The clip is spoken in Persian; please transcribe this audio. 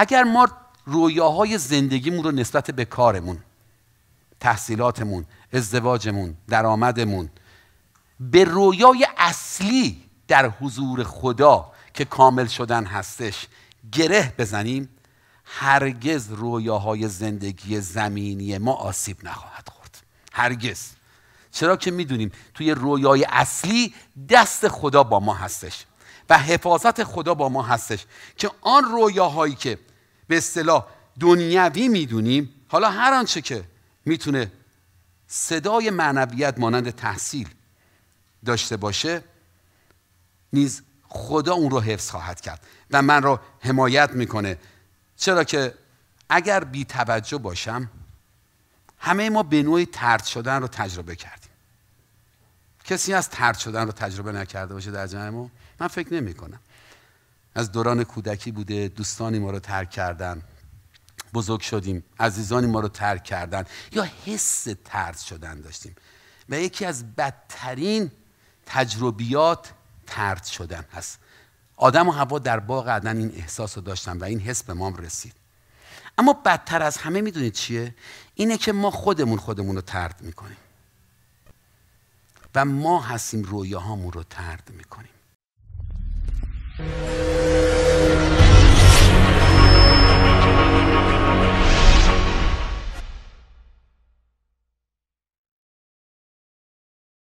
اگر ما رویاهای زندگیمون رو نسبت به کارمون تحصیلاتمون ازدواجمون درآمدمون به رویای اصلی در حضور خدا که کامل شدن هستش گره بزنیم هرگز رویاهای زندگی زمینی ما آسیب نخواهد خورد هرگز چرا که میدونیم توی رویای اصلی دست خدا با ما هستش و حفاظت خدا با ما هستش که آن رویاهایی که به اصطلاح دنیوی میدونیم حالا هر آنچه که میتونه صدای معنویت مانند تحصیل داشته باشه نیز خدا اون رو حفظ خواهد کرد و من رو حمایت میکنه چرا که اگر بی توجه باشم همه ما به نوعی ترد شدن رو تجربه کردیم کسی از ترد شدن رو تجربه نکرده باشه در جمع ما من فکر نمی کنم از دوران کودکی بوده دوستانی ما رو ترک کردن بزرگ شدیم عزیزانی ما رو ترک کردن یا حس ترد شدن داشتیم و یکی از بدترین تجربیات ترد شدن هست آدم و هوا در باغ عدن این احساس رو داشتن و این حس به ما رسید اما بدتر از همه میدونید چیه اینه که ما خودمون خودمون رو ترد میکنیم و ما هستیم رویاهامون رو ترد میکنیم